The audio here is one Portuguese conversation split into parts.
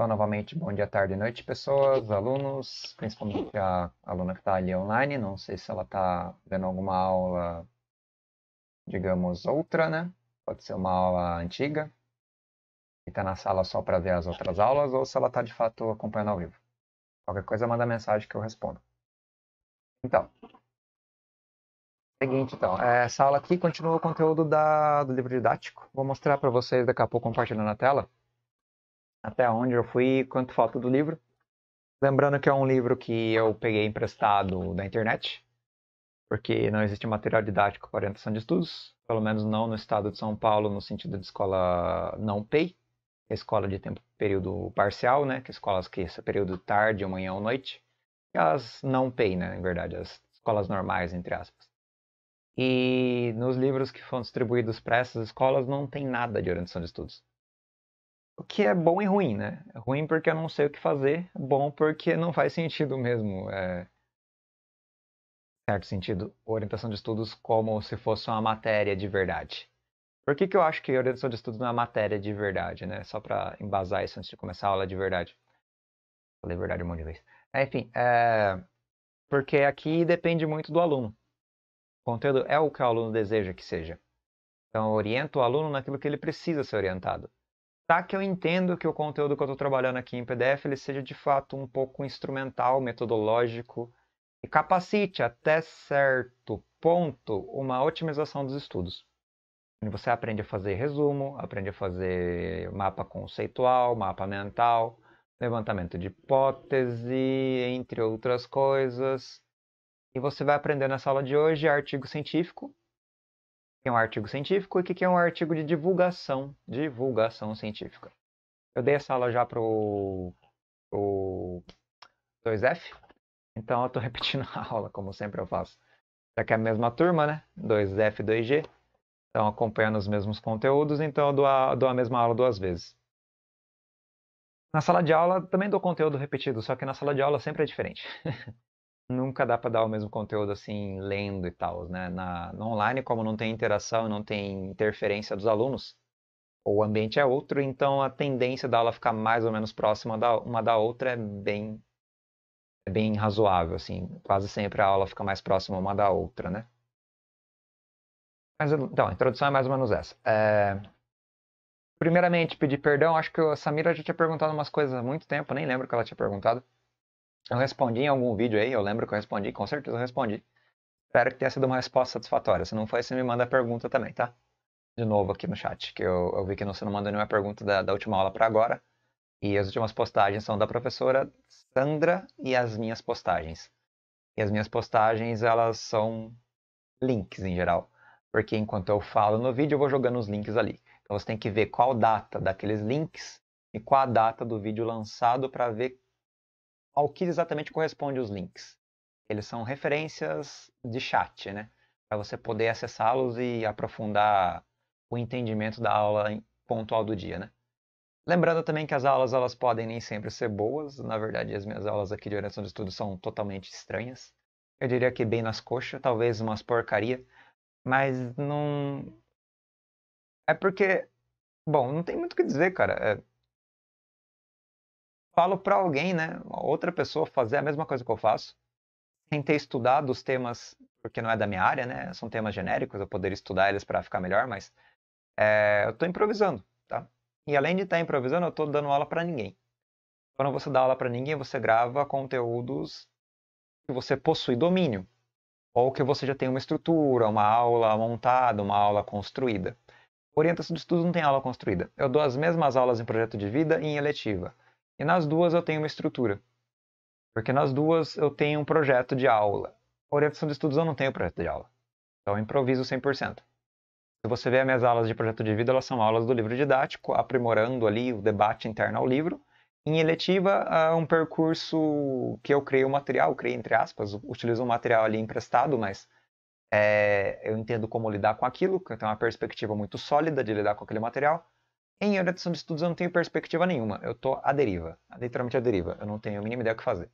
Então, novamente, bom dia, tarde e noite, pessoas, alunos, principalmente a aluna que está ali online. Não sei se ela está vendo alguma aula, digamos, outra, né? Pode ser uma aula antiga e está na sala só para ver as outras aulas, ou se ela está de fato acompanhando ao vivo. Qualquer coisa, manda mensagem que eu respondo. Então, Seguinte, então, essa aula aqui continua o conteúdo da, do livro didático. Vou mostrar para vocês daqui a pouco compartilhando na tela até onde eu fui e quanto falta do livro. Lembrando que é um livro que eu peguei emprestado da internet, porque não existe material didático para orientação de estudos, pelo menos não no estado de São Paulo, no sentido de escola não pay, é escola de tempo período parcial, né, que é escolas que esse período tarde, manhã ou noite, e as não pay, né, na verdade, as escolas normais, entre aspas. E nos livros que foram distribuídos para essas escolas não tem nada de orientação de estudos. O que é bom e ruim, né? É ruim porque eu não sei o que fazer, bom porque não faz sentido mesmo. É... Certo sentido, orientação de estudos como se fosse uma matéria de verdade. Por que, que eu acho que orientação de estudos não é uma matéria de verdade, né? Só para embasar isso antes de começar a aula de verdade. Falei verdade um monte de vez. É, enfim, é... porque aqui depende muito do aluno. O conteúdo é o que o aluno deseja que seja. Então, orienta o aluno naquilo que ele precisa ser orientado tá que eu entendo que o conteúdo que eu estou trabalhando aqui em PDF ele seja de fato um pouco instrumental, metodológico e capacite até certo ponto uma otimização dos estudos. Você aprende a fazer resumo, aprende a fazer mapa conceitual, mapa mental, levantamento de hipótese, entre outras coisas. E você vai aprender na sala de hoje artigo científico, que é um artigo científico e o que é um artigo de divulgação, divulgação científica. Eu dei essa aula já pro o 2F, então eu estou repetindo a aula, como sempre eu faço. Já que é a mesma turma, né? 2F e 2G. Estão acompanhando os mesmos conteúdos, então eu dou a, dou a mesma aula duas vezes. Na sala de aula também dou conteúdo repetido, só que na sala de aula sempre é diferente. nunca dá para dar o mesmo conteúdo assim lendo e tal, né? Na, no online, como não tem interação, não tem interferência dos alunos, o ambiente é outro, então a tendência da aula ficar mais ou menos próxima da, uma da outra é bem é bem razoável, assim, quase sempre a aula fica mais próxima uma da outra, né? Mas então, a introdução é mais ou menos essa. É... Primeiramente, pedir perdão, acho que a Samira já tinha perguntado umas coisas há muito tempo, nem lembro o que ela tinha perguntado. Eu respondi em algum vídeo aí, eu lembro que eu respondi, com certeza eu respondi. Espero que tenha sido uma resposta satisfatória. Se não foi, você me manda a pergunta também, tá? De novo aqui no chat, que eu, eu vi que você não mandou nenhuma pergunta da, da última aula para agora. E as últimas postagens são da professora Sandra e as minhas postagens. E as minhas postagens, elas são links em geral. Porque enquanto eu falo no vídeo, eu vou jogando os links ali. Então você tem que ver qual data daqueles links e qual a data do vídeo lançado para ver ao que exatamente corresponde os links. Eles são referências de chat, né? Para você poder acessá-los e aprofundar o entendimento da aula pontual do dia, né? Lembrando também que as aulas elas podem nem sempre ser boas. Na verdade, as minhas aulas aqui de orientação de estudo são totalmente estranhas. Eu diria que bem nas coxas, talvez umas porcaria, mas não é porque bom, não tem muito o que dizer, cara. É falo para alguém, né, outra pessoa fazer a mesma coisa que eu faço, sem ter estudado os temas, porque não é da minha área, né, são temas genéricos, eu poderia estudar eles para ficar melhor, mas é, eu estou improvisando, tá? E além de estar tá improvisando, eu estou dando aula para ninguém. Quando você dá aula para ninguém, você grava conteúdos que você possui domínio, ou que você já tem uma estrutura, uma aula montada, uma aula construída. Orientação de estudo não tem aula construída. Eu dou as mesmas aulas em projeto de vida e em eletiva. E nas duas eu tenho uma estrutura. Porque nas duas eu tenho um projeto de aula. A orientação de estudos eu não tenho projeto de aula. Então eu improviso 100%. Se você vê as minhas aulas de projeto de vida, elas são aulas do livro didático, aprimorando ali o debate interno ao livro. Em eletiva, é um percurso que eu criei o um material, criei entre aspas, utilizo um material ali emprestado, mas é, eu entendo como lidar com aquilo, que eu tenho uma perspectiva muito sólida de lidar com aquele material. Em orientação de estudos eu não tenho perspectiva nenhuma, eu tô à deriva, literalmente à deriva, eu não tenho a mínima ideia o que fazer.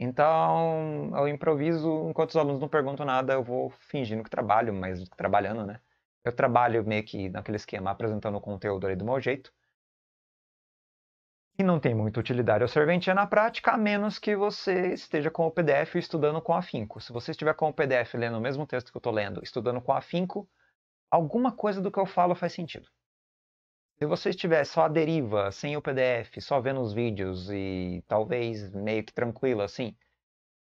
Então, eu improviso, enquanto os alunos não perguntam nada, eu vou fingindo que trabalho, mas trabalhando, né? Eu trabalho meio que naquele esquema, apresentando o conteúdo ali do meu jeito. E não tem muita utilidade ao serventia na prática, a menos que você esteja com o PDF estudando com afinco. Se você estiver com o PDF lendo o mesmo texto que eu estou lendo, estudando com afinco, alguma coisa do que eu falo faz sentido. Se você estiver só à deriva, sem o PDF, só vendo os vídeos e talvez meio que tranquilo assim,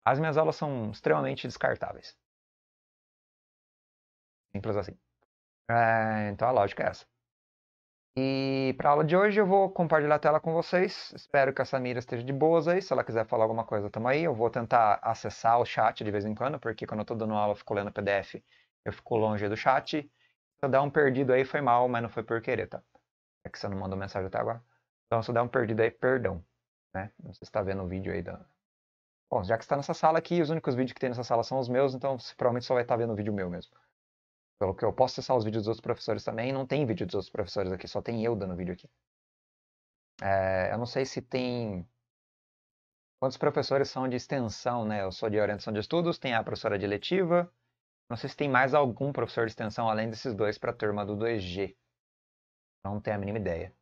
as minhas aulas são extremamente descartáveis. Simples assim. É, então a lógica é essa. E para a aula de hoje eu vou compartilhar a tela com vocês. Espero que a Samira esteja de boas aí. Se ela quiser falar alguma coisa, tamo aí. Eu vou tentar acessar o chat de vez em quando, porque quando eu tô dando aula, eu fico lendo PDF, eu fico longe do chat. Se eu der um perdido aí, foi mal, mas não foi por querer, tá? É que você não mandou mensagem até agora. Então, se der um perdido aí, perdão. Né? Não sei se está vendo o vídeo aí da. Bom, já que está nessa sala aqui, os únicos vídeos que tem nessa sala são os meus, então você provavelmente só vai estar tá vendo o vídeo meu mesmo. Pelo que eu posso acessar os vídeos dos outros professores também, não tem vídeo dos outros professores aqui, só tem eu dando vídeo aqui. É, eu não sei se tem. Quantos professores são de extensão, né? Eu sou de orientação de estudos, tem a professora de letiva. Não sei se tem mais algum professor de extensão além desses dois para a turma do 2G. Não tenho a mínima ideia.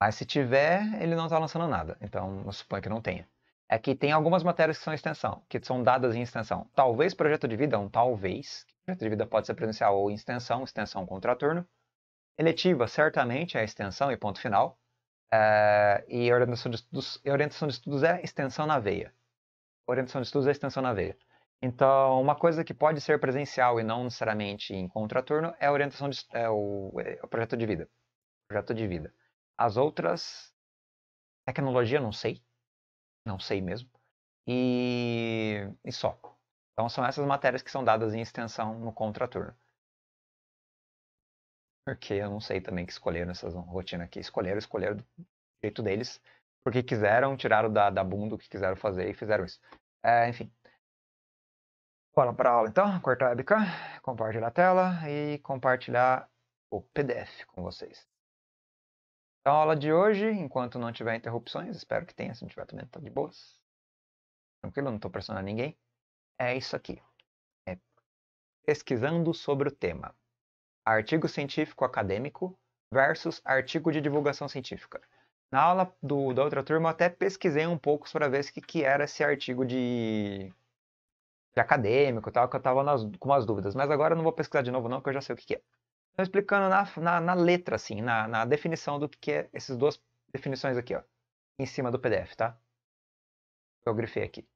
Mas se tiver, ele não está lançando nada. Então, eu suponho que não tenha. É que tem algumas matérias que são extensão, que são dadas em extensão. Talvez projeto de vida, é um talvez. Projeto de vida pode ser presencial ou extensão, extensão contraturno. Eletiva, certamente, é extensão e ponto final. É... e orientação de, estudos, orientação de estudos é extensão na veia. Orientação de estudos é extensão na veia. Então, uma coisa que pode ser presencial e não necessariamente em contraturno é orientação de, é o, é o projeto de vida projeto de vida. As outras, tecnologia, não sei. Não sei mesmo. E, e só. Então são essas matérias que são dadas em extensão no contraturno. Porque eu não sei também que escolheram essas rotinas aqui. Escolheram, escolheram do jeito deles. Porque quiseram, tiraram da, da bunda o que quiseram fazer e fizeram isso. É, enfim. Bora para a aula então, cortar a webcam, compartilhar a tela e compartilhar o PDF com vocês. Então, a aula de hoje, enquanto não tiver interrupções, espero que tenha, se não tiver também tá de boas. Tranquilo, não estou pressionando ninguém. É isso aqui. É pesquisando sobre o tema. Artigo científico acadêmico versus artigo de divulgação científica. Na aula do, da outra turma, eu até pesquisei um pouco para ver o que, que era esse artigo de, de acadêmico tal, que eu estava com umas dúvidas. Mas agora eu não vou pesquisar de novo não, que eu já sei o que, que é. Estou tá explicando na, na, na, letra, assim, na, na definição do que, que é essas duas definições aqui, ó, em cima do PDF, tá? Eu grifei aqui.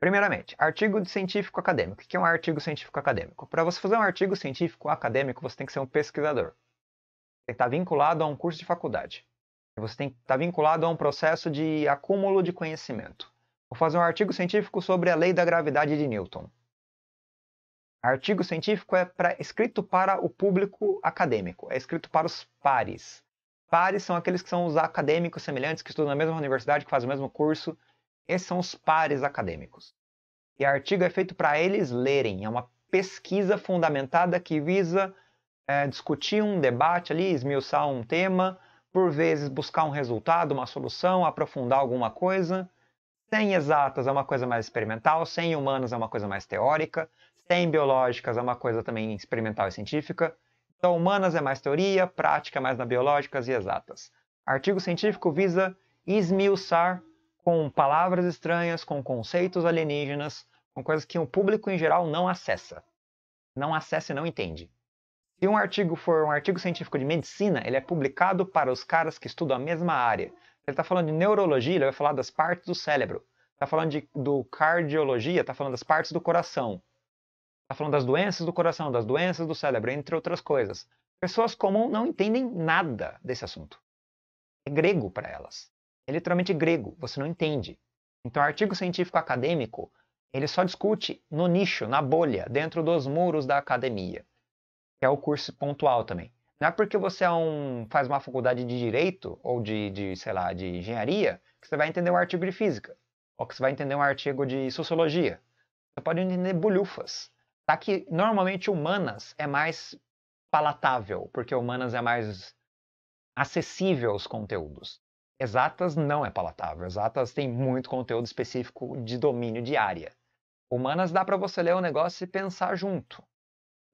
Primeiramente, artigo científico acadêmico. O que é um artigo científico acadêmico? Para você fazer um artigo científico acadêmico, você tem que ser um pesquisador. Tem que estar tá vinculado a um curso de faculdade. Você tem que estar tá vinculado a um processo de acúmulo de conhecimento. Vou fazer um artigo científico sobre a lei da gravidade de Newton. Artigo científico é pra, escrito para o público acadêmico, é escrito para os pares. Pares são aqueles que são os acadêmicos semelhantes, que estudam na mesma universidade, que fazem o mesmo curso. Esses são os pares acadêmicos. E artigo é feito para eles lerem, é uma pesquisa fundamentada que visa é, discutir um debate ali, esmiuçar um tema, por vezes buscar um resultado, uma solução, aprofundar alguma coisa. Sem exatas é uma coisa mais experimental, sem humanos é uma coisa mais teórica, tem biológicas é uma coisa também experimental e científica. Então, humanas é mais teoria, prática é mais na biológicas e exatas. Artigo científico visa esmiuçar com palavras estranhas, com conceitos alienígenas, com coisas que o público em geral não acessa. Não acessa e não entende. Se um artigo for um artigo científico de medicina, ele é publicado para os caras que estudam a mesma área. Ele está falando de neurologia, ele vai falar das partes do cérebro. Está falando de, do cardiologia, está falando das partes do coração. Está falando das doenças do coração, das doenças do cérebro, entre outras coisas. Pessoas comuns não entendem nada desse assunto. É grego para elas. É literalmente grego, você não entende. Então, artigo científico acadêmico, ele só discute no nicho, na bolha, dentro dos muros da academia, que é o curso pontual também. Não é porque você é um, faz uma faculdade de direito ou de, de, sei lá, de engenharia que você vai entender um artigo de física ou que você vai entender um artigo de sociologia. Você pode entender bolhufas. Tá que normalmente humanas é mais palatável, porque humanas é mais acessível aos conteúdos. Exatas não é palatável. Exatas tem muito conteúdo específico de domínio de área. Humanas dá para você ler o um negócio e pensar junto.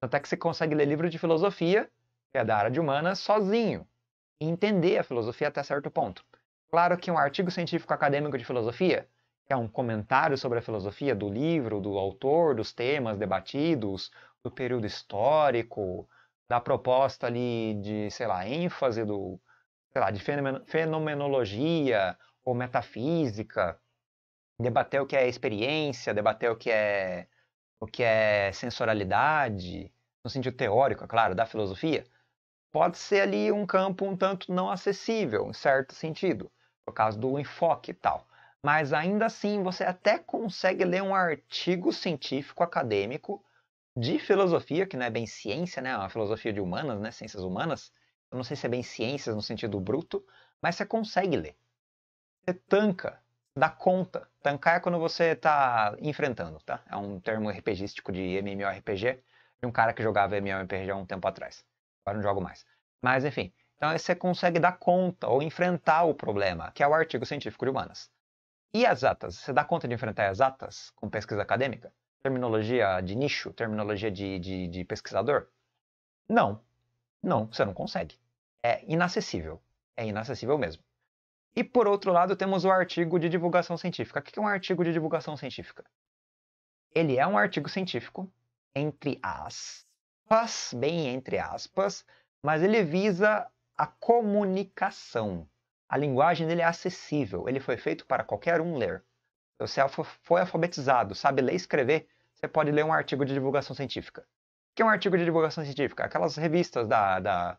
Tanto é que você consegue ler livro de filosofia, que é da área de humanas, sozinho. E entender a filosofia até certo ponto. Claro que um artigo científico acadêmico de filosofia que é um comentário sobre a filosofia do livro, do autor, dos temas debatidos, do período histórico, da proposta ali de, sei lá, ênfase do, sei lá, de fenomenologia ou metafísica, debater o que é experiência, debater o que é o que é sensorialidade, no sentido teórico, é claro, da filosofia, pode ser ali um campo um tanto não acessível, em certo sentido, por causa do enfoque e tal mas ainda assim você até consegue ler um artigo científico acadêmico de filosofia, que não é bem ciência, né? É uma filosofia de humanas, né? Ciências humanas. Eu não sei se é bem ciências no sentido bruto, mas você consegue ler. Você tanca, dá conta. Tancar é quando você está enfrentando, tá? É um termo RPGístico de MMORPG, de um cara que jogava MMORPG há um tempo atrás. Agora não jogo mais. Mas enfim, então você consegue dar conta ou enfrentar o problema, que é o artigo científico de humanas. E as atas? Você dá conta de enfrentar as atas com pesquisa acadêmica? Terminologia de nicho? Terminologia de, de, de pesquisador? Não. Não, você não consegue. É inacessível. É inacessível mesmo. E por outro lado, temos o artigo de divulgação científica. O que é um artigo de divulgação científica? Ele é um artigo científico, entre aspas, bem entre aspas, mas ele visa a comunicação. A linguagem dele é acessível, ele foi feito para qualquer um ler. Se você é foi alfabetizado, sabe ler e escrever, você pode ler um artigo de divulgação científica. O que é um artigo de divulgação científica? Aquelas revistas da, da,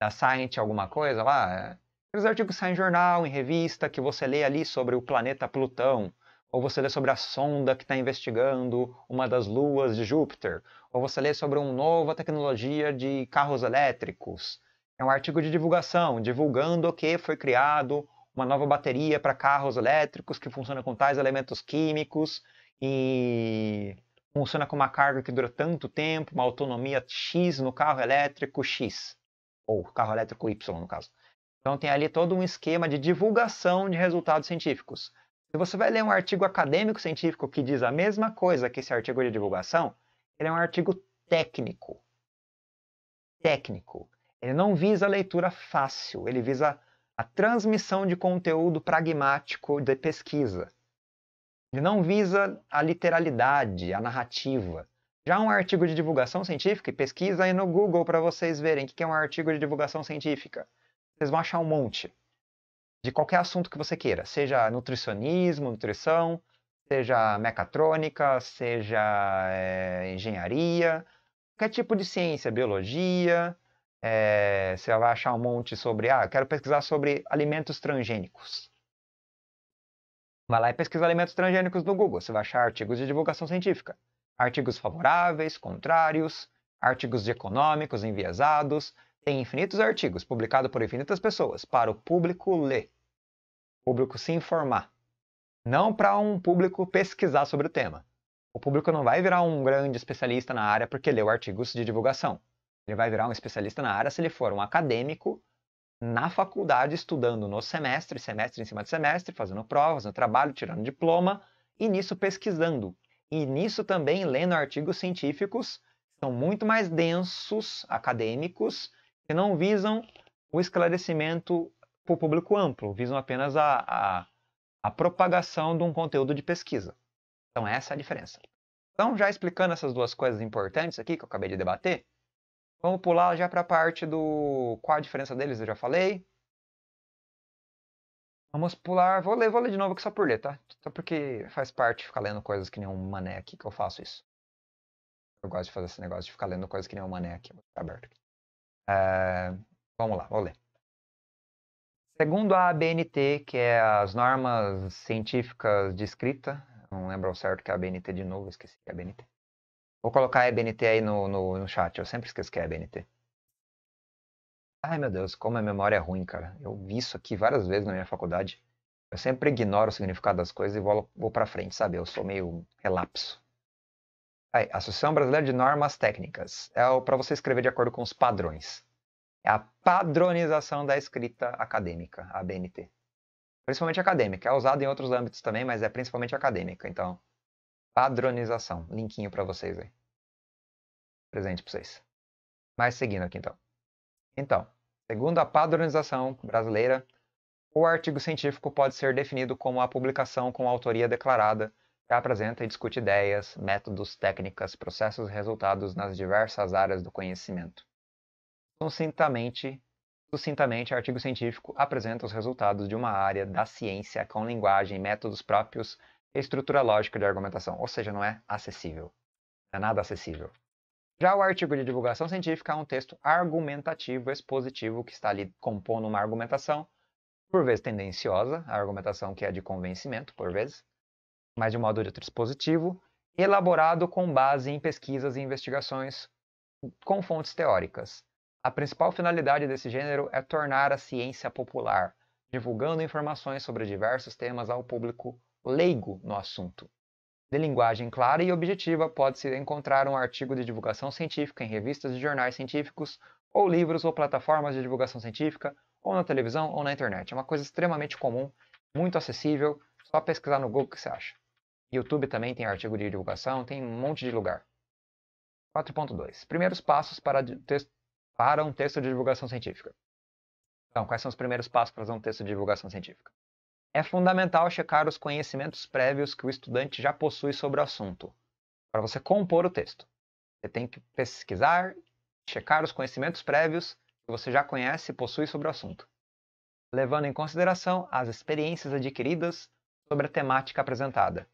da Science, alguma coisa lá. É, aqueles artigos que saem em jornal, em revista, que você lê ali sobre o planeta Plutão, ou você lê sobre a sonda que está investigando uma das luas de Júpiter, ou você lê sobre uma nova tecnologia de carros elétricos, é um artigo de divulgação, divulgando que foi criado uma nova bateria para carros elétricos que funciona com tais elementos químicos e funciona com uma carga que dura tanto tempo, uma autonomia X no carro elétrico X, ou carro elétrico Y no caso. Então tem ali todo um esquema de divulgação de resultados científicos. Se você vai ler um artigo acadêmico científico que diz a mesma coisa que esse artigo de divulgação, ele é um artigo técnico. Técnico. Ele não visa a leitura fácil, ele visa a transmissão de conteúdo pragmático de pesquisa. Ele não visa a literalidade, a narrativa. Já um artigo de divulgação científica, pesquisa aí no Google para vocês verem o que é um artigo de divulgação científica. Vocês vão achar um monte de qualquer assunto que você queira, seja nutricionismo, nutrição, seja mecatrônica, seja é, engenharia, qualquer tipo de ciência, biologia, é, você vai achar um monte sobre, ah, quero pesquisar sobre alimentos transgênicos. Vai lá e pesquisa alimentos transgênicos no Google. Você vai achar artigos de divulgação científica. Artigos favoráveis, contrários, artigos de econômicos enviesados. Tem infinitos artigos publicados por infinitas pessoas para o público ler, o público se informar. Não para um público pesquisar sobre o tema. O público não vai virar um grande especialista na área porque leu artigos de divulgação. Ele vai virar um especialista na área se ele for um acadêmico na faculdade, estudando no semestre, semestre em cima de semestre, fazendo provas, no trabalho, tirando diploma e nisso pesquisando. E nisso também lendo artigos científicos que são muito mais densos, acadêmicos, que não visam o esclarecimento para o público amplo, visam apenas a, a, a propagação de um conteúdo de pesquisa. Então, essa é a diferença. Então, já explicando essas duas coisas importantes aqui que eu acabei de debater, Vamos pular já para a parte do qual a diferença deles, eu já falei. Vamos pular, vou ler, vou ler de novo aqui só por ler, tá? Só porque faz parte ficar lendo coisas que nem um mané aqui que eu faço isso. Eu gosto de fazer esse negócio de ficar lendo coisas que nem um mané aqui, vou ficar aberto aqui. É... vamos lá, vou ler. Segundo a ABNT, que é as normas científicas de escrita, não lembro ao certo que é a ABNT de novo, esqueci que é a ABNT. Vou colocar EBNT aí no, no, no chat, eu sempre esqueço que é EBNT. Ai meu Deus, como a memória é ruim, cara. Eu vi isso aqui várias vezes na minha faculdade. Eu sempre ignoro o significado das coisas e vou, vou para frente, sabe? Eu sou meio relapso. Aí, Associação Brasileira de Normas Técnicas. É para você escrever de acordo com os padrões. É a padronização da escrita acadêmica, a BNT. Principalmente acadêmica. É usada em outros âmbitos também, mas é principalmente acadêmica. Então, Padronização. Linkinho para vocês aí. Presente para vocês. Mas seguindo aqui então. Então, segundo a padronização brasileira, o artigo científico pode ser definido como a publicação com autoria declarada que apresenta e discute ideias, métodos, técnicas, processos e resultados nas diversas áreas do conhecimento. Sucintamente, sucintamente, artigo científico apresenta os resultados de uma área da ciência com linguagem e métodos próprios estrutura lógica de argumentação, ou seja, não é acessível. Não é nada acessível. Já o artigo de divulgação científica é um texto argumentativo, expositivo, que está ali compondo uma argumentação, por vezes tendenciosa, a argumentação que é de convencimento, por vezes, mas de um modo de outro expositivo, elaborado com base em pesquisas e investigações com fontes teóricas. A principal finalidade desse gênero é tornar a ciência popular, divulgando informações sobre diversos temas ao público leigo no assunto. De linguagem clara e objetiva, pode-se encontrar um artigo de divulgação científica em revistas e jornais científicos, ou livros ou plataformas de divulgação científica, ou na televisão ou na internet. É uma coisa extremamente comum, muito acessível, só pesquisar no Google o que você acha. YouTube também tem artigo de divulgação, tem um monte de lugar. 4.2. Primeiros passos para, para um texto de divulgação científica. Então, quais são os primeiros passos para fazer um texto de divulgação científica? É fundamental checar os conhecimentos prévios que o estudante já possui sobre o assunto, para você compor o texto. Você tem que pesquisar, checar os conhecimentos prévios que você já conhece e possui sobre o assunto, levando em consideração as experiências adquiridas sobre a temática apresentada,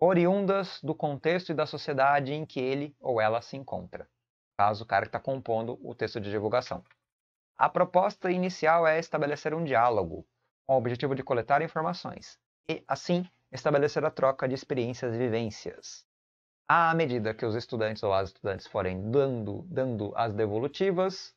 oriundas do contexto e da sociedade em que ele ou ela se encontra, caso o cara está compondo o texto de divulgação. A proposta inicial é estabelecer um diálogo com o objetivo de coletar informações e, assim, estabelecer a troca de experiências e vivências. À medida que os estudantes ou as estudantes forem dando, dando as devolutivas,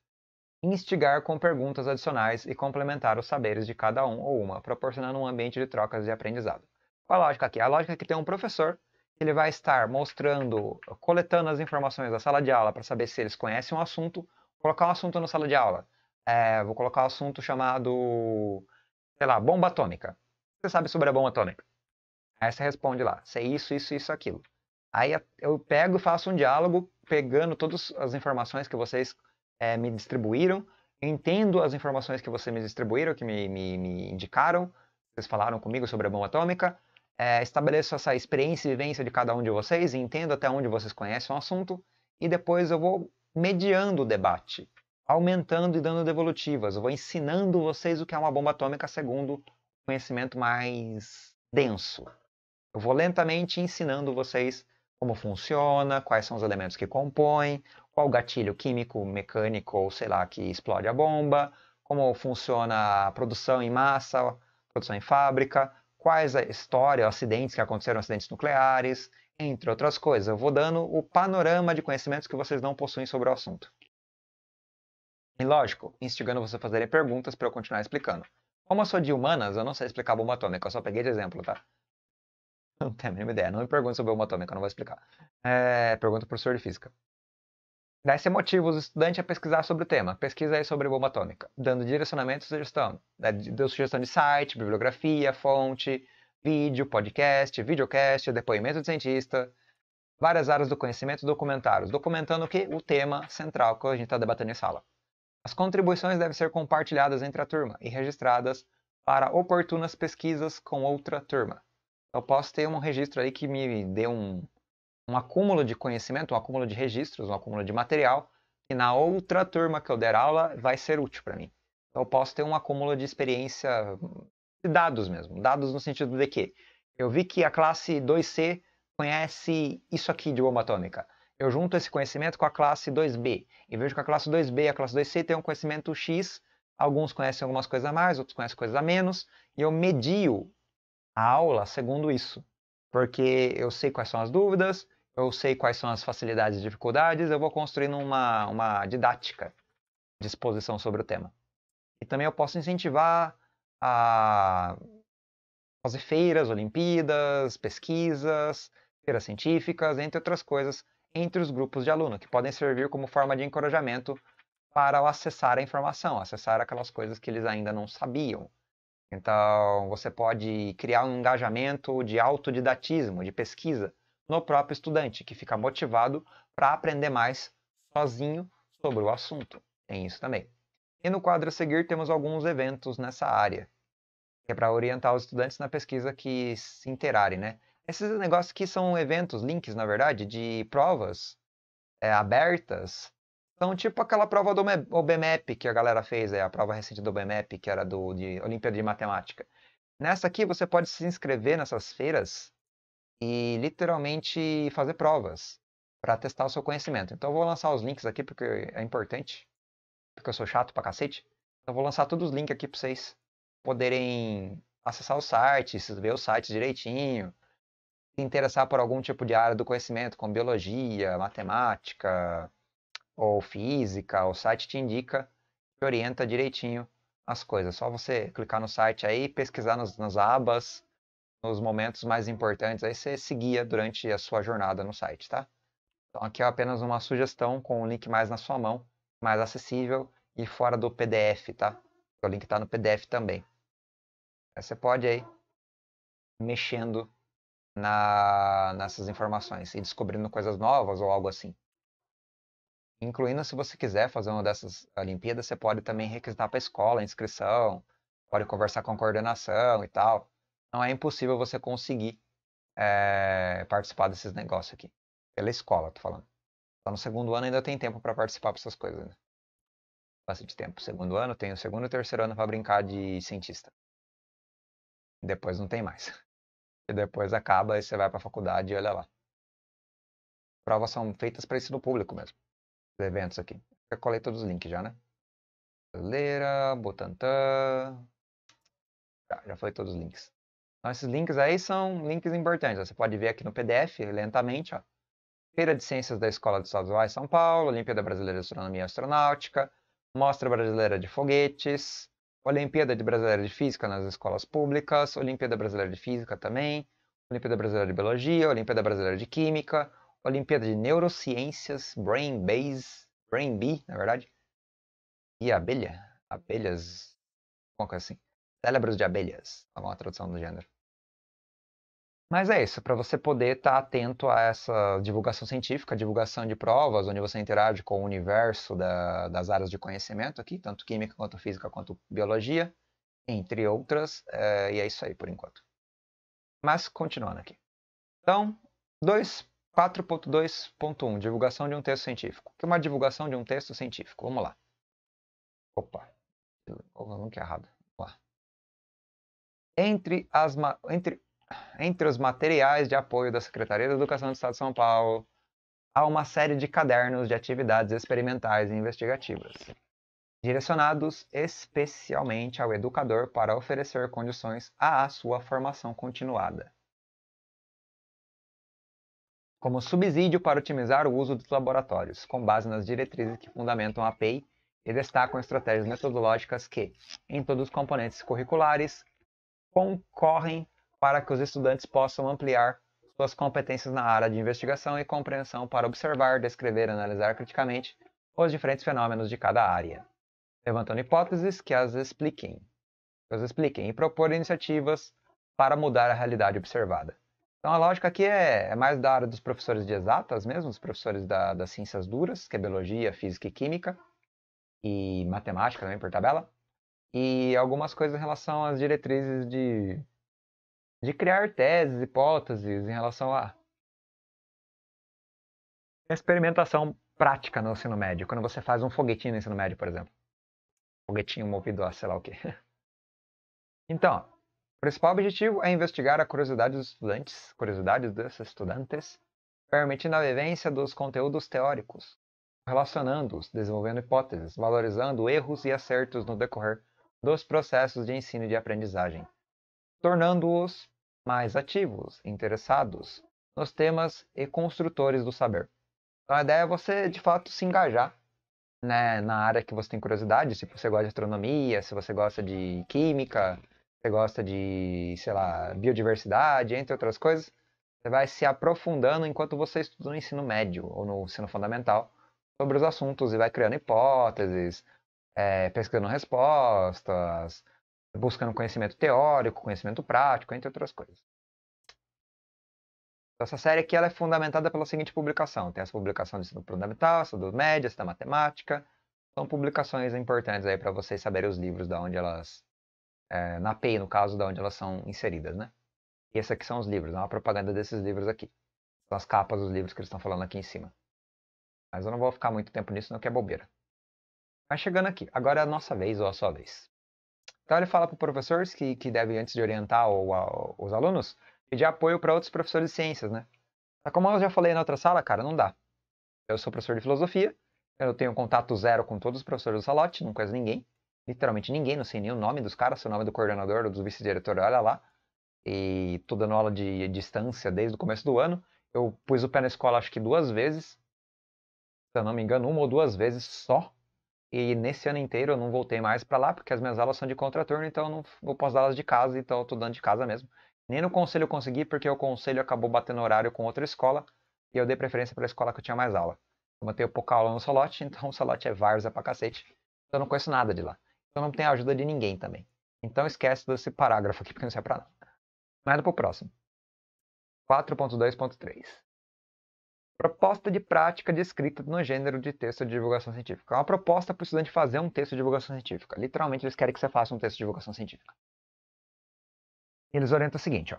instigar com perguntas adicionais e complementar os saberes de cada um ou uma, proporcionando um ambiente de trocas e aprendizado. Qual a lógica aqui? A lógica é que tem um professor, ele vai estar mostrando, coletando as informações da sala de aula para saber se eles conhecem um assunto, colocar um assunto na sala de aula. É, vou colocar um assunto chamado sei lá, bomba atômica. O que você sabe sobre a bomba atômica? Aí você responde lá, sei isso, isso, isso, aquilo. Aí eu pego e faço um diálogo, pegando todas as informações que vocês é, me distribuíram, entendo as informações que vocês me distribuíram, que me, me, me indicaram, vocês falaram comigo sobre a bomba atômica, é, estabeleço essa experiência e vivência de cada um de vocês, entendo até onde vocês conhecem o assunto, e depois eu vou mediando o debate aumentando e dando devolutivas. Eu vou ensinando vocês o que é uma bomba atômica segundo conhecimento mais denso. Eu vou lentamente ensinando vocês como funciona, quais são os elementos que compõem, qual gatilho químico, mecânico ou sei lá que explode a bomba, como funciona a produção em massa, produção em fábrica, quais a história, acidentes que aconteceram, acidentes nucleares, entre outras coisas. Eu vou dando o panorama de conhecimentos que vocês não possuem sobre o assunto. E lógico, instigando você a fazerem perguntas para eu continuar explicando. Como eu sou de humanas, eu não sei explicar bomba atômica, eu só peguei de exemplo, tá? Não tenho a mínima ideia, não me pergunte sobre bomba atômica, eu não vou explicar. É, pergunta para o professor de física. Daí você motiva os estudantes a pesquisar sobre o tema. Pesquisa aí sobre bomba atômica, dando direcionamento e sugestão. É, deu sugestão de site, bibliografia, fonte, vídeo, podcast, videocast, depoimento de cientista. Várias áreas do conhecimento documentários, documentando o que? O tema central que a gente está debatendo em sala. As contribuições devem ser compartilhadas entre a turma e registradas para oportunas pesquisas com outra turma. Eu posso ter um registro aí que me dê um, um acúmulo de conhecimento, um acúmulo de registros, um acúmulo de material, que na outra turma que eu der aula vai ser útil para mim. Eu posso ter um acúmulo de experiência de dados mesmo, dados no sentido de que eu vi que a classe 2C conhece isso aqui de bomba atômica eu junto esse conhecimento com a classe 2B e vejo que a classe 2B e a classe 2C têm um conhecimento X, alguns conhecem algumas coisas a mais, outros conhecem coisas a menos, e eu medio a aula segundo isso, porque eu sei quais são as dúvidas, eu sei quais são as facilidades e dificuldades, eu vou construindo uma, uma didática de exposição sobre o tema. E também eu posso incentivar a fazer feiras, Olimpíadas, pesquisas, feiras científicas, entre outras coisas, entre os grupos de aluno, que podem servir como forma de encorajamento para acessar a informação, acessar aquelas coisas que eles ainda não sabiam. Então, você pode criar um engajamento de autodidatismo, de pesquisa, no próprio estudante, que fica motivado para aprender mais sozinho sobre o assunto. Tem isso também. E no quadro a seguir temos alguns eventos nessa área, que é para orientar os estudantes na pesquisa que se interarem, né? Esses negócios aqui são eventos, links, na verdade, de provas é, abertas. Então, tipo aquela prova do OBMEP que a galera fez, é, a prova recente do OBMEP, que era do, de Olimpíada de Matemática. Nessa aqui, você pode se inscrever nessas feiras e literalmente fazer provas para testar o seu conhecimento. Então, eu vou lançar os links aqui porque é importante, porque eu sou chato pra cacete. Então, eu vou lançar todos os links aqui para vocês poderem acessar o site, ver o site direitinho, se interessar por algum tipo de área do conhecimento, como biologia, matemática, ou física, o site te indica, e orienta direitinho as coisas. Só você clicar no site aí, pesquisar nos, nas abas, nos momentos mais importantes, aí você seguia durante a sua jornada no site, tá? Então aqui é apenas uma sugestão com o um link mais na sua mão, mais acessível e fora do PDF, tá? O link está no PDF também. Aí você pode aí mexendo na, nessas informações e descobrindo coisas novas ou algo assim. Incluindo, se você quiser fazer uma dessas Olimpíadas, você pode também requisitar para a escola a inscrição, pode conversar com a coordenação e tal. Não é impossível você conseguir é, participar desses negócios aqui. Pela escola, tô falando. Tá no segundo ano ainda tem tempo para participar dessas coisas, né? Bastante tempo. Segundo ano tem o segundo e terceiro ano para brincar de cientista. Depois não tem mais e depois acaba e você vai para a faculdade e olha lá. Provas são feitas para ensino público mesmo. Os eventos aqui. Eu colei todos os links já, né? Brasileira, Botantã. Tá, já, já foi todos os links. Então, esses links aí são links importantes. Você pode ver aqui no PDF, lentamente, ó. Feira de Ciências da Escola de Unidos, São Paulo, Olimpíada Brasileira de Astronomia e Astronáutica, Mostra Brasileira de Foguetes, Olimpíada de Brasileira de Física nas escolas públicas, Olimpíada Brasileira de Física também, Olimpíada Brasileira de Biologia, Olimpíada Brasileira de Química, Olimpíada de Neurociências, Brain Base, Brain Bee, na verdade, e abelha, abelhas, como é assim, cérebros de abelhas, a tradução do gênero. Mas é isso, para você poder estar tá atento a essa divulgação científica, divulgação de provas, onde você interage com o universo da, das áreas de conhecimento aqui, tanto química quanto física quanto biologia, entre outras, é, e é isso aí por enquanto. Mas continuando aqui. Então, 4.2.1, divulgação de um texto científico. O que é uma divulgação de um texto científico? Vamos lá. Opa, O que é errado. Vamos lá. Entre as, entre entre os materiais de apoio da Secretaria da Educação do Estado de São Paulo, há uma série de cadernos de atividades experimentais e investigativas, direcionados especialmente ao educador para oferecer condições à sua formação continuada. Como subsídio para otimizar o uso dos laboratórios, com base nas diretrizes que fundamentam a PEI e destacam estratégias metodológicas que, em todos os componentes curriculares, concorrem para que os estudantes possam ampliar suas competências na área de investigação e compreensão para observar, descrever e analisar criticamente os diferentes fenômenos de cada área, levantando hipóteses que as expliquem, que as expliquem e propor iniciativas para mudar a realidade observada. Então a lógica aqui é, é mais da área dos professores de exatas mesmo, os professores da, das ciências duras, que é biologia, física e química, e matemática também por tabela, e algumas coisas em relação às diretrizes de de criar teses, hipóteses em relação à experimentação prática no ensino médio, quando você faz um foguetinho no ensino médio, por exemplo. Foguetinho movido a sei lá o quê. Então, o principal objetivo é investigar a curiosidade dos estudantes, curiosidades dos estudantes, permitindo a vivência dos conteúdos teóricos, relacionando-os, desenvolvendo hipóteses, valorizando erros e acertos no decorrer dos processos de ensino e de aprendizagem tornando-os mais ativos, interessados nos temas e construtores do saber. Então a ideia é você, de fato, se engajar né, na área que você tem curiosidade, se você gosta de astronomia, se você gosta de química, você gosta de, sei lá, biodiversidade, entre outras coisas. Você vai se aprofundando enquanto você estuda no ensino médio ou no ensino fundamental sobre os assuntos e vai criando hipóteses, é, pesquisando respostas, buscando conhecimento teórico, conhecimento prático, entre outras coisas. Então, essa série aqui ela é fundamentada pela seguinte publicação. Tem essa publicação de estudo fundamental, médias, médio, da matemática. São publicações importantes aí para vocês saberem os livros da onde elas... É, na PEI, no caso, da onde elas são inseridas, né? E esses aqui são os livros, é uma propaganda desses livros aqui. São as capas dos livros que eles estão falando aqui em cima. Mas eu não vou ficar muito tempo nisso, não que é bobeira. Mas chegando aqui, agora é a nossa vez ou a sua vez. Então ele fala para professores que, que devem, antes de orientar o, a, os alunos, pedir apoio para outros professores de ciências, né? como eu já falei na outra sala, cara, não dá. Eu sou professor de filosofia, eu tenho contato zero com todos os professores do salote, não conheço ninguém, literalmente ninguém, não sei nem o nome dos caras, sei o nome do coordenador, do vice-diretor, olha lá. E tô dando aula de, de distância desde o começo do ano. Eu pus o pé na escola acho que duas vezes, se eu não me engano, uma ou duas vezes só e nesse ano inteiro eu não voltei mais para lá, porque as minhas aulas são de contraturno, então eu, não, vou posso dar aulas de casa, então eu tô dando de casa mesmo. Nem no conselho eu consegui, porque o conselho acabou batendo horário com outra escola, e eu dei preferência para a escola que eu tinha mais aula. Como eu tenho pouca aula no salote então o salote é várzea pra cacete. Então eu não conheço nada de lá. Então não tenho ajuda de ninguém também. Então esquece desse parágrafo aqui, porque não serve pra nada. Mas para o próximo. 4.2.3 Proposta de prática de escrita no gênero de texto de divulgação científica. É uma proposta para o estudante fazer um texto de divulgação científica. Literalmente, eles querem que você faça um texto de divulgação científica. Eles orientam o seguinte, ó.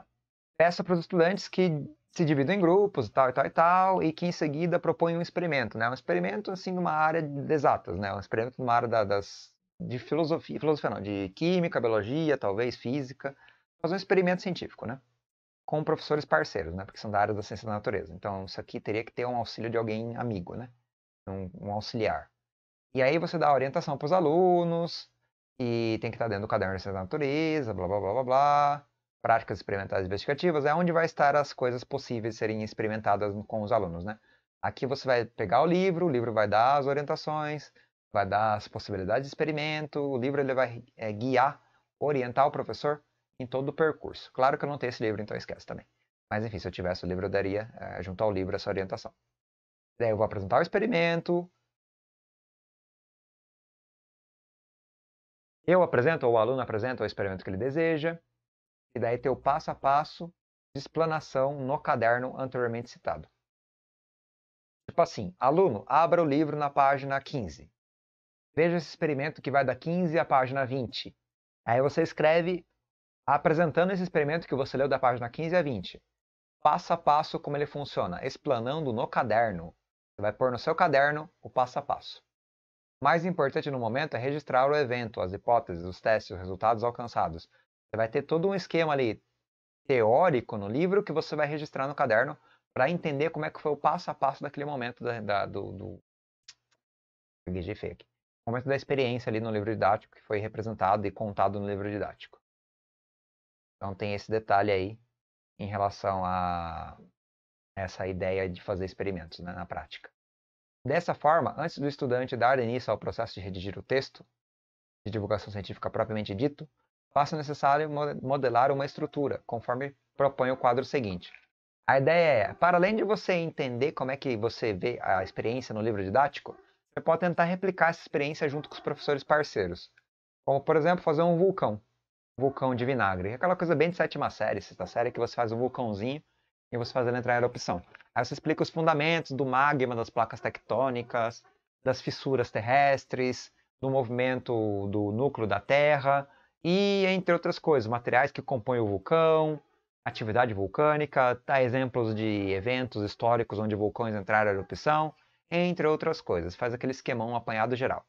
Peça para os estudantes que se dividam em grupos, tal e tal e tal, e que em seguida propõem um experimento, né? Um experimento, assim, numa área de exatas, né? Um experimento numa área da, das, de filosofia, filosofia não, de química, biologia, talvez, física. Fazer um experimento científico, né? com professores parceiros, né? Porque são da área da ciência da natureza. Então, isso aqui teria que ter um auxílio de alguém amigo, né? Um, um auxiliar. E aí você dá orientação para os alunos, e tem que estar tá dentro do caderno de ciência da natureza, blá, blá, blá, blá, blá. Práticas experimentais investigativas é onde vai estar as coisas possíveis serem experimentadas com os alunos, né? Aqui você vai pegar o livro, o livro vai dar as orientações, vai dar as possibilidades de experimento, o livro ele vai é, guiar, orientar o professor em todo o percurso. Claro que eu não tenho esse livro, então esquece também. Mas enfim, se eu tivesse o livro, eu daria é, junto ao livro essa orientação. Daí eu vou apresentar o experimento. Eu apresento, ou o aluno apresenta o experimento que ele deseja. E daí tem o passo a passo de explanação no caderno anteriormente citado. Tipo assim, aluno, abra o livro na página 15. Veja esse experimento que vai da 15 à página 20. Aí você escreve apresentando esse experimento que você leu da página 15 a 20. Passo a passo como ele funciona, explanando no caderno. Você vai pôr no seu caderno o passo a passo. Mais importante no momento é registrar o evento, as hipóteses, os testes, os resultados alcançados. Você vai ter todo um esquema ali teórico no livro que você vai registrar no caderno para entender como é que foi o passo a passo daquele momento da, da do, do... Momento da experiência ali no livro didático que foi representado e contado no livro didático. Então tem esse detalhe aí em relação a essa ideia de fazer experimentos né, na prática. Dessa forma, antes do estudante dar início ao processo de redigir o texto, de divulgação científica propriamente dito, faça necessário modelar uma estrutura, conforme propõe o quadro seguinte. A ideia é, para além de você entender como é que você vê a experiência no livro didático, você pode tentar replicar essa experiência junto com os professores parceiros. Como, por exemplo, fazer um vulcão vulcão de vinagre. É aquela coisa bem de sétima série, sexta série, que você faz um vulcãozinho e você faz ele entrar em erupção. Aí você explica os fundamentos do magma, das placas tectônicas, das fissuras terrestres, do movimento do núcleo da Terra e, entre outras coisas, materiais que compõem o vulcão, atividade vulcânica, dá exemplos de eventos históricos onde vulcões entraram em erupção, entre outras coisas. Faz aquele esquemão apanhado geral.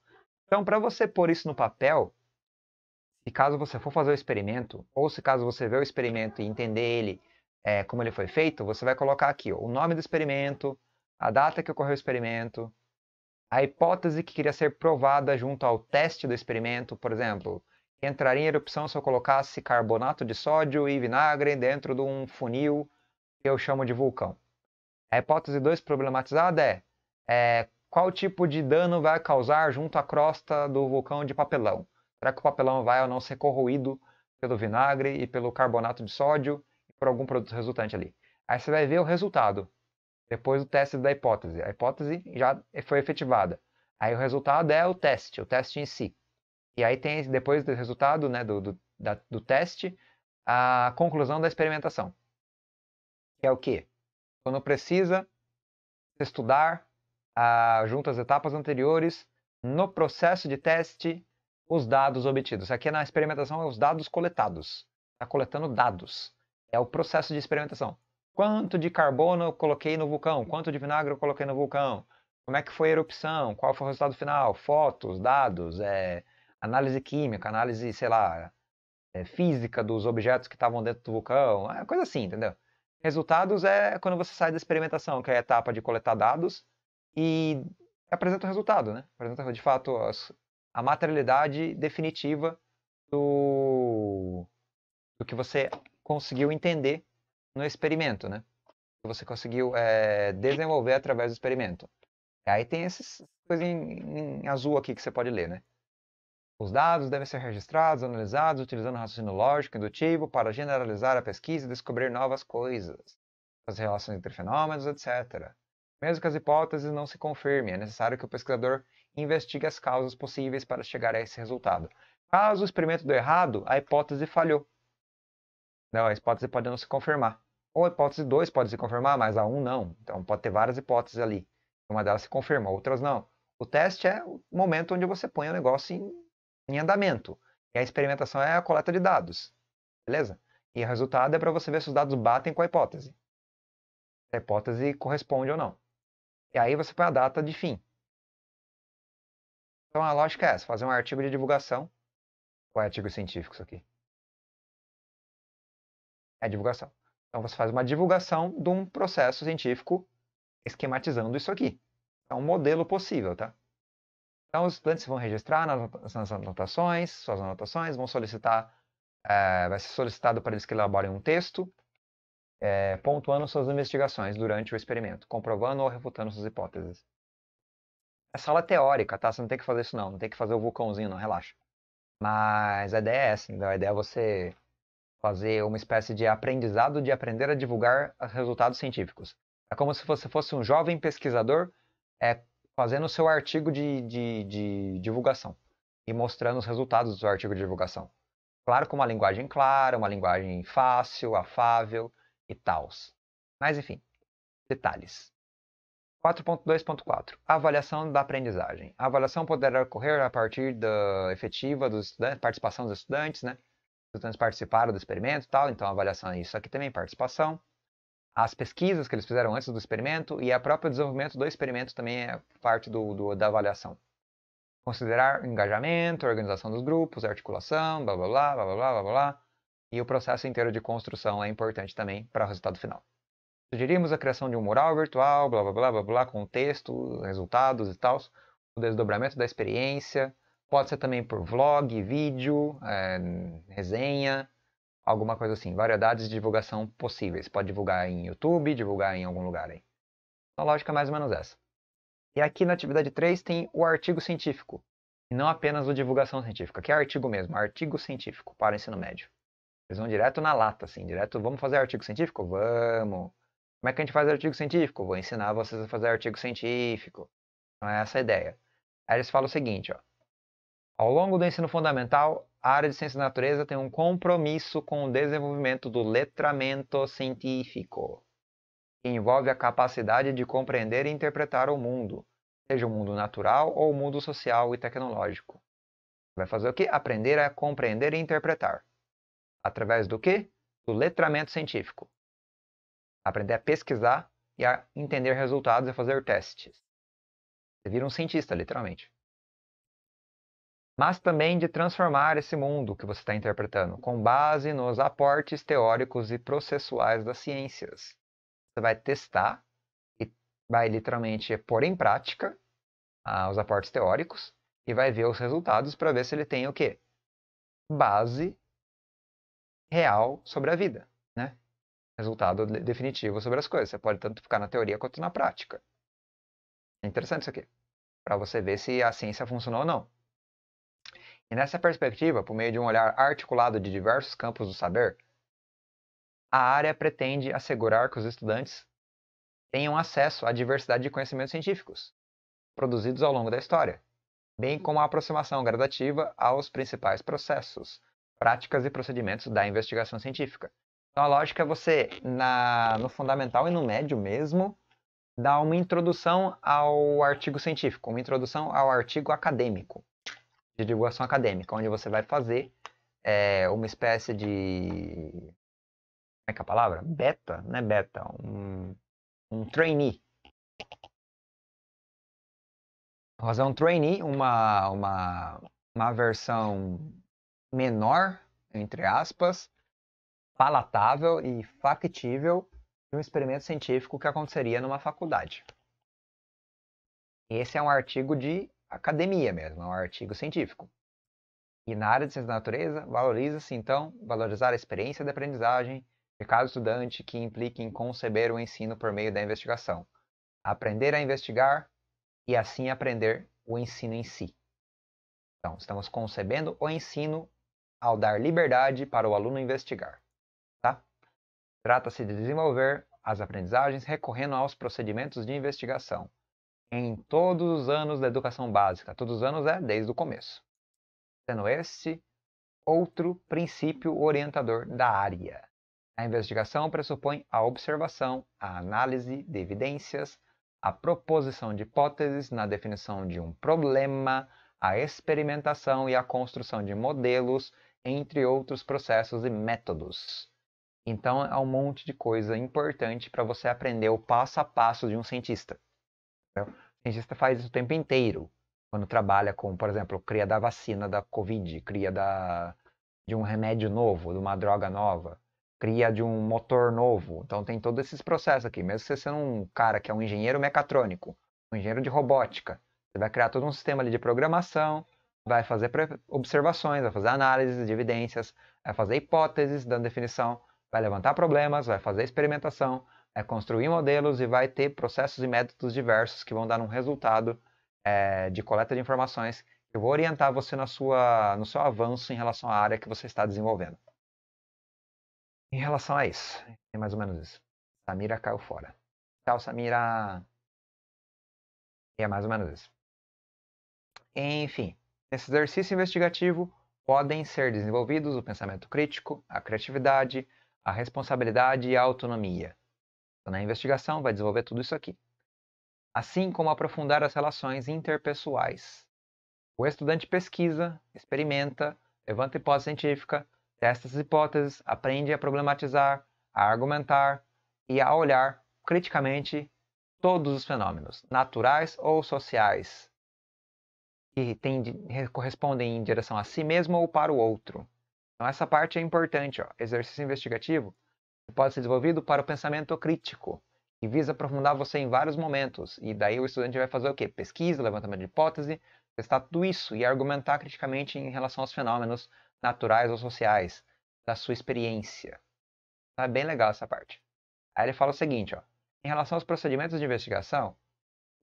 Então, para você pôr isso no papel, se caso você for fazer o experimento, ou se caso você ver o experimento e entender ele, é, como ele foi feito, você vai colocar aqui ó, o nome do experimento, a data que ocorreu o experimento, a hipótese que queria ser provada junto ao teste do experimento, por exemplo, entraria em erupção se eu colocasse carbonato de sódio e vinagre dentro de um funil que eu chamo de vulcão. A hipótese 2 problematizada é, é qual tipo de dano vai causar junto à crosta do vulcão de papelão. Será que o papelão vai ou não ser corroído pelo vinagre e pelo carbonato de sódio e por algum produto resultante ali? Aí você vai ver o resultado. Depois do teste da hipótese. A hipótese já foi efetivada. Aí o resultado é o teste, o teste em si. E aí tem, depois do resultado né, do, do, da, do teste, a conclusão da experimentação. Que é o quê? Quando precisa estudar ah, junto às etapas anteriores no processo de teste os dados obtidos. Aqui na experimentação é os dados coletados. Está coletando dados. É o processo de experimentação. Quanto de carbono eu coloquei no vulcão? Quanto de vinagre eu coloquei no vulcão? Como é que foi a erupção? Qual foi o resultado final? Fotos, dados, é, análise química, análise, sei lá, é, física dos objetos que estavam dentro do vulcão, é, coisa assim, entendeu? Resultados é quando você sai da experimentação, que é a etapa de coletar dados, e apresenta o resultado, né? Apresenta de fato as, a materialidade definitiva do, do que você conseguiu entender no experimento, né? Que você conseguiu é, desenvolver através do experimento. Aí tem essas coisas em, em, azul aqui que você pode ler, né? Os dados devem ser registrados, analisados, utilizando raciocínio lógico indutivo para generalizar a pesquisa e descobrir novas coisas, as relações entre fenômenos, etc. Mesmo que as hipóteses não se confirmem, é necessário que o pesquisador investigue as causas possíveis para chegar a esse resultado. Caso o experimento dê errado, a hipótese falhou. Não, a hipótese pode não se confirmar. Ou a hipótese 2 pode se confirmar, mas a 1 um não. Então pode ter várias hipóteses ali. Uma delas se confirma, outras não. O teste é o momento onde você põe o negócio em, em andamento. E a experimentação é a coleta de dados. Beleza? E o resultado é para você ver se os dados batem com a hipótese. Se a hipótese corresponde ou não. E aí você põe a data de fim. Então a lógica é essa, fazer um artigo de divulgação. Qual é artigo científico isso aqui? É divulgação. Então você faz uma divulgação de um processo científico esquematizando isso aqui. É um modelo possível, tá? Então os estudantes vão registrar nas anotações, suas anotações, vão solicitar, é, vai ser solicitado para eles que elaborem um texto, é, pontuando suas investigações durante o experimento, comprovando ou refutando suas hipóteses essa aula é teórica, tá? Você não tem que fazer isso não, não tem que fazer o vulcãozinho não, relaxa. Mas a ideia é essa, a ideia é você fazer uma espécie de aprendizado de aprender a divulgar resultados científicos. É como se você fosse um jovem pesquisador é, fazendo o seu artigo de, de, de divulgação e mostrando os resultados do seu artigo de divulgação. Claro, com uma linguagem clara, uma linguagem fácil, afável e tal. Mas enfim, detalhes. 4.2.4 Avaliação da aprendizagem. A avaliação poderá ocorrer a partir da efetiva dos participação dos estudantes, né? Os estudantes participaram do experimento e tal, então a avaliação é isso aqui também, participação. As pesquisas que eles fizeram antes do experimento e a própria desenvolvimento do experimento também é parte do, do da avaliação. Considerar engajamento, organização dos grupos, articulação, blá blá blá blá blá blá blá. blá. E o processo inteiro de construção é importante também para o resultado final. Sugerimos a criação de um mural virtual, blá blá blá blá blá, contexto, resultados e tal, o desdobramento da experiência, pode ser também por vlog, vídeo, é, resenha, alguma coisa assim, variedades de divulgação possíveis. Pode divulgar em YouTube, divulgar em algum lugar aí. Então, a lógica é mais ou menos essa. E aqui na atividade 3 tem o artigo científico, e não apenas o divulgação científica, que é artigo mesmo, artigo científico para o ensino médio. Eles vão direto na lata, assim, direto, vamos fazer artigo científico? Vamos! Como é que a gente faz artigo científico? Vou ensinar vocês a fazer artigo científico. Não é essa a ideia. Aí eles falam o seguinte, ó. Ao longo do ensino fundamental, a área de ciência da natureza tem um compromisso com o desenvolvimento do letramento científico, que envolve a capacidade de compreender e interpretar o mundo, seja o mundo natural ou o mundo social e tecnológico. Vai fazer o quê? Aprender a compreender e interpretar. Através do quê? Do letramento científico aprender a pesquisar e a entender resultados e fazer testes. Você vira um cientista, literalmente. Mas também de transformar esse mundo que você está interpretando, com base nos aportes teóricos e processuais das ciências. Você vai testar e vai literalmente pôr em prática ah, os aportes teóricos e vai ver os resultados para ver se ele tem o quê? Base real sobre a vida resultado definitivo sobre as coisas. Você pode tanto ficar na teoria quanto na prática. É interessante isso aqui, para você ver se a ciência funcionou ou não. E nessa perspectiva, por meio de um olhar articulado de diversos campos do saber, a área pretende assegurar que os estudantes tenham acesso à diversidade de conhecimentos científicos produzidos ao longo da história, bem como a aproximação gradativa aos principais processos, práticas e procedimentos da investigação científica, então a lógica é você, na, no fundamental e no médio mesmo, dar uma introdução ao artigo científico, uma introdução ao artigo acadêmico, de divulgação acadêmica, onde você vai fazer é, uma espécie de. Como é que é a palavra? Beta, né? Beta, um, um trainee. Fazer um trainee, uma, uma, uma versão menor, entre aspas, palatável e factível de um experimento científico que aconteceria numa faculdade. Esse é um artigo de academia mesmo, é um artigo científico. E na área de ciência da natureza, valoriza-se, então, valorizar a experiência de aprendizagem de cada estudante que implique em conceber o ensino por meio da investigação. Aprender a investigar e, assim, aprender o ensino em si. Então, estamos concebendo o ensino ao dar liberdade para o aluno investigar. Trata-se de desenvolver as aprendizagens recorrendo aos procedimentos de investigação em todos os anos da educação básica. Todos os anos é desde o começo. Sendo esse outro princípio orientador da área. A investigação pressupõe a observação, a análise de evidências, a proposição de hipóteses na definição de um problema, a experimentação e a construção de modelos, entre outros processos e métodos. Então é um monte de coisa importante para você aprender o passo a passo de um cientista. Entendeu? O cientista faz isso o tempo inteiro. Quando trabalha com, por exemplo, cria da vacina da Covid, cria da, de um remédio novo, de uma droga nova, cria de um motor novo. Então tem todos esses processos aqui. Mesmo você sendo um cara que é um engenheiro mecatrônico, um engenheiro de robótica, você vai criar todo um sistema ali de programação, vai fazer observações, vai fazer análises de evidências, vai fazer hipóteses dando definição vai levantar problemas, vai fazer experimentação, vai construir modelos e vai ter processos e métodos diversos que vão dar um resultado é, de coleta de informações que vou orientar você na sua, no seu avanço em relação à área que você está desenvolvendo. Em relação a isso, é mais ou menos isso. Samira caiu fora. Tchau, Samira. E é mais ou menos isso. Enfim, nesse exercício investigativo podem ser desenvolvidos o pensamento crítico, a criatividade, a responsabilidade e a autonomia. Então, na investigação, vai desenvolver tudo isso aqui. Assim como aprofundar as relações interpessoais. O estudante pesquisa, experimenta, levanta hipótese científica, testa as hipóteses, aprende a problematizar, a argumentar e a olhar criticamente todos os fenômenos, naturais ou sociais, que tem, correspondem em direção a si mesmo ou para o outro. Então essa parte é importante. Ó. Exercício investigativo pode ser desenvolvido para o pensamento crítico, que visa aprofundar você em vários momentos. E daí o estudante vai fazer o quê? Pesquisa, levantamento de hipótese, testar tudo isso e argumentar criticamente em relação aos fenômenos naturais ou sociais da sua experiência. Tá bem legal essa parte. Aí ele fala o seguinte, ó. Em relação aos procedimentos de investigação,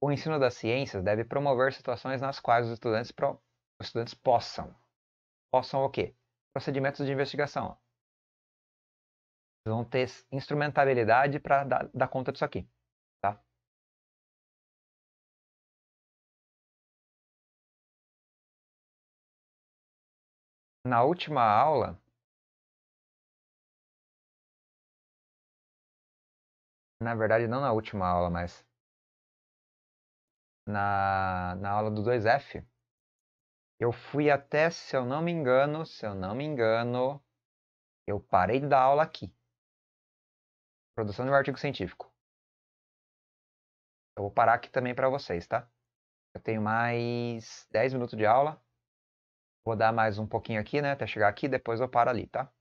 o ensino das ciências deve promover situações nas quais os estudantes, pro... os estudantes possam. Possam o quê? procedimentos de investigação. Vocês vão ter instrumentabilidade para dar, dar conta disso aqui. Tá? Na última aula, na verdade não na última aula, mas na, na aula do 2F, eu fui até, se eu não me engano, se eu não me engano, eu parei da aula aqui. Produção de um artigo científico. Eu vou parar aqui também para vocês, tá? Eu tenho mais 10 minutos de aula. Vou dar mais um pouquinho aqui, né? Até chegar aqui, depois eu paro ali, tá?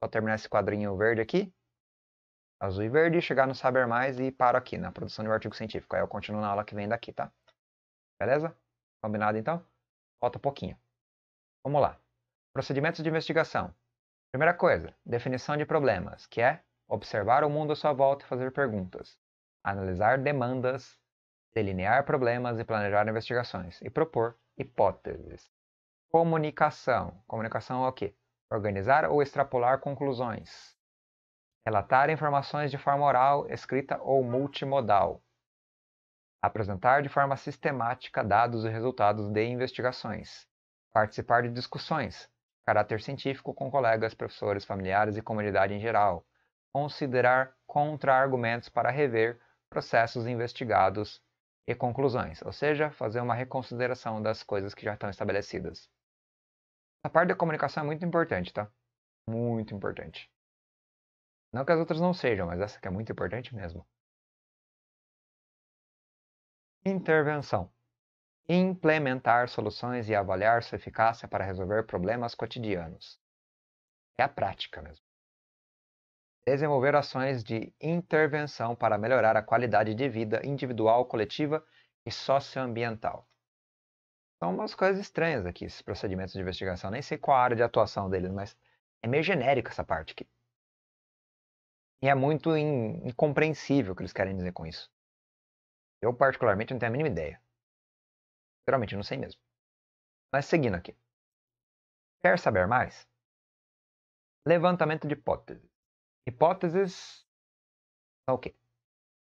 Vou terminar esse quadrinho verde aqui. Azul e verde, chegar no Saber Mais e paro aqui, na produção de um artigo científico. Aí eu continuo na aula que vem daqui, tá? Beleza? Combinado então? Falta pouquinho. Vamos lá. Procedimentos de investigação. Primeira coisa, definição de problemas, que é observar o mundo à sua volta e fazer perguntas, analisar demandas, delinear problemas e planejar investigações, e propor hipóteses. Comunicação. Comunicação é o quê? Organizar ou extrapolar conclusões. Relatar informações de forma oral, escrita ou multimodal apresentar de forma sistemática dados e resultados de investigações, participar de discussões, caráter científico com colegas, professores, familiares e comunidade em geral, considerar contra-argumentos para rever processos investigados e conclusões, ou seja, fazer uma reconsideração das coisas que já estão estabelecidas. Essa parte da comunicação é muito importante, tá? Muito importante. Não que as outras não sejam, mas essa que é muito importante mesmo. Intervenção: implementar soluções e avaliar sua eficácia para resolver problemas cotidianos. É a prática mesmo. Desenvolver ações de intervenção para melhorar a qualidade de vida individual, coletiva e socioambiental. São umas coisas estranhas aqui, esses procedimentos de investigação. Nem sei qual a área de atuação deles, mas é meio genérica essa parte aqui. E é muito in... incompreensível o que eles querem dizer com isso. Eu, particularmente, não tenho a mínima ideia. Geralmente, não sei mesmo. Mas seguindo aqui. Quer saber mais? Levantamento de hipóteses. Hipóteses são o quê?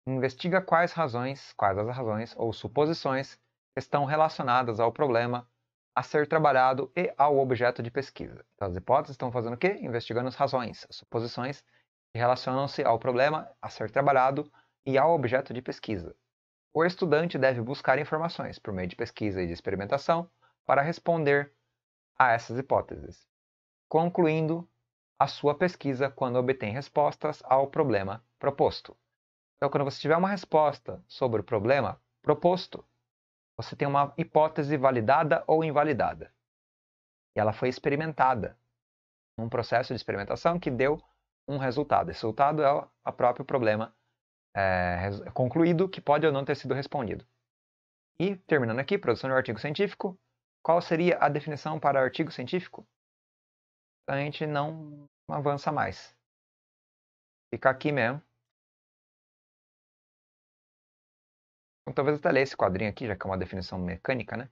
Investiga quais razões, quais as razões ou suposições estão relacionadas ao problema a ser trabalhado e ao objeto de pesquisa. Então, as hipóteses estão fazendo o quê? Investigando as razões, as suposições que relacionam-se ao problema a ser trabalhado e ao objeto de pesquisa. O estudante deve buscar informações por meio de pesquisa e de experimentação para responder a essas hipóteses, concluindo a sua pesquisa quando obtém respostas ao problema proposto. Então, quando você tiver uma resposta sobre o problema proposto, você tem uma hipótese validada ou invalidada. E ela foi experimentada num processo de experimentação que deu um resultado. Esse resultado é o próprio problema é, concluído que pode ou não ter sido respondido. E, terminando aqui, produção de um artigo científico, qual seria a definição para artigo científico? A gente não avança mais. Fica aqui mesmo. Então, talvez até ler esse quadrinho aqui, já que é uma definição mecânica, né?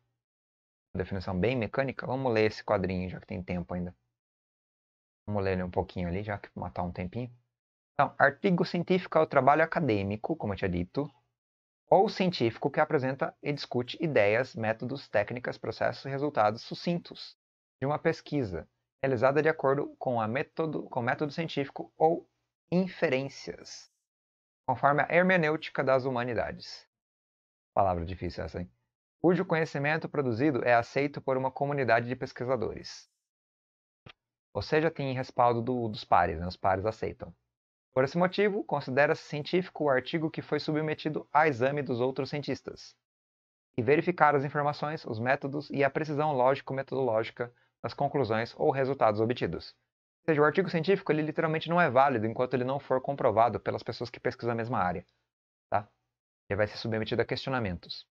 Uma definição bem mecânica. Vamos ler esse quadrinho, já que tem tempo ainda. Vamos ler ele um pouquinho ali, já que matar um tempinho. Então, artigo científico é o trabalho acadêmico, como eu tinha dito, ou científico que apresenta e discute ideias, métodos, técnicas, processos e resultados sucintos de uma pesquisa, realizada de acordo com, a método, com método científico ou inferências, conforme a hermenêutica das humanidades. Palavra difícil essa, hein? Cujo conhecimento produzido é aceito por uma comunidade de pesquisadores. Ou seja, tem respaldo do, dos pares, né? os pares aceitam. Por esse motivo, considera-se científico o artigo que foi submetido a exame dos outros cientistas, e verificar as informações, os métodos e a precisão lógico-metodológica das conclusões ou resultados obtidos. Ou seja, o artigo científico ele literalmente não é válido enquanto ele não for comprovado pelas pessoas que pesquisam a mesma área. Tá? Ele vai ser submetido a questionamentos.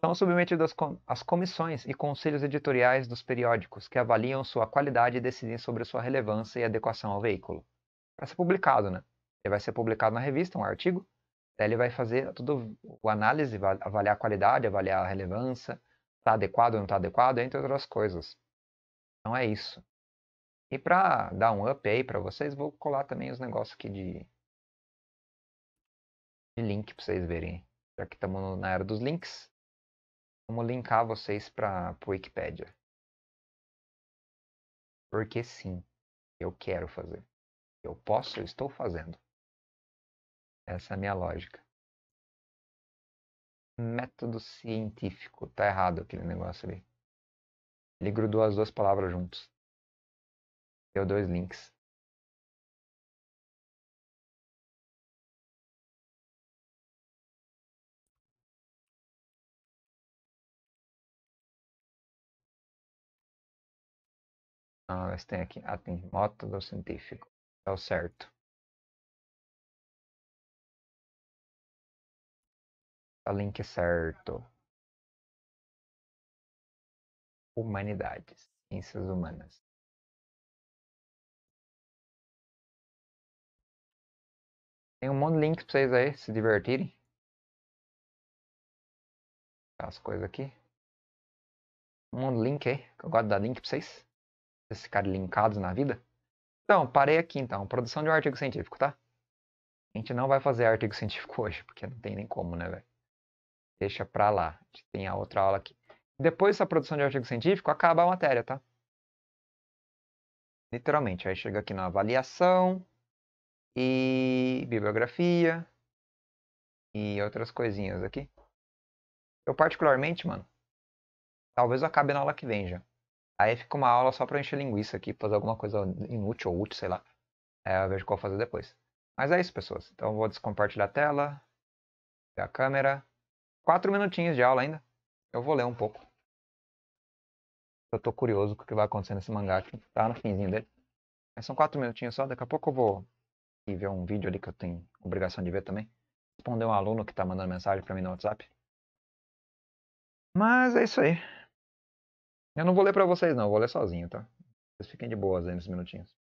São submetidas as comissões e conselhos editoriais dos periódicos que avaliam sua qualidade e decidem sobre sua relevância e adequação ao veículo para ser publicado, né? Ele vai ser publicado na revista, um artigo, daí ele vai fazer tudo o análise, avaliar a qualidade, avaliar a relevância, está adequado ou não está adequado, entre outras coisas. Então é isso. E para dar um up aí para vocês, vou colar também os negócios aqui de, de link para vocês verem. Já que estamos na era dos links, vamos linkar vocês para o Wikipedia. Porque sim, eu quero fazer. Eu posso, eu estou fazendo. Essa é a minha lógica. Método científico. Tá errado aquele negócio ali. Ele grudou as duas palavras juntos. Deu dois links. Ah, mas tem aqui. Ah, tem método científico. Tá certo o tá link certo. Humanidades, ciências humanas. Tem um monte de links pra vocês aí se divertirem. Tá, as coisas aqui. Um monte de link aí, que eu gosto de dar link pra vocês. Pra vocês ficarem linkados na vida. Então, parei aqui então. Produção de um artigo científico, tá? A gente não vai fazer artigo científico hoje, porque não tem nem como, né, velho? Deixa pra lá. A gente tem a outra aula aqui. Depois dessa produção de artigo científico, acaba a matéria, tá? Literalmente. Aí chega aqui na avaliação e bibliografia e outras coisinhas aqui. Eu particularmente, mano, talvez eu acabe na aula que vem já. Aí fica uma aula só pra encher linguiça aqui, fazer alguma coisa inútil ou útil, sei lá. É, eu vejo qual fazer depois. Mas é isso, pessoas. Então vou descompartilhar a tela, a câmera. Quatro minutinhos de aula ainda. Eu vou ler um pouco. Eu tô curioso com o que vai acontecer nesse mangá aqui. Tá no finzinho dele. Mas são quatro minutinhos só. Daqui a pouco eu vou ir ver um vídeo ali que eu tenho obrigação de ver também. Responder um aluno que tá mandando mensagem para mim no WhatsApp. Mas é isso aí. Eu não vou ler para vocês não, vou ler sozinho, tá? Vocês fiquem de boas aí nesses minutinhos.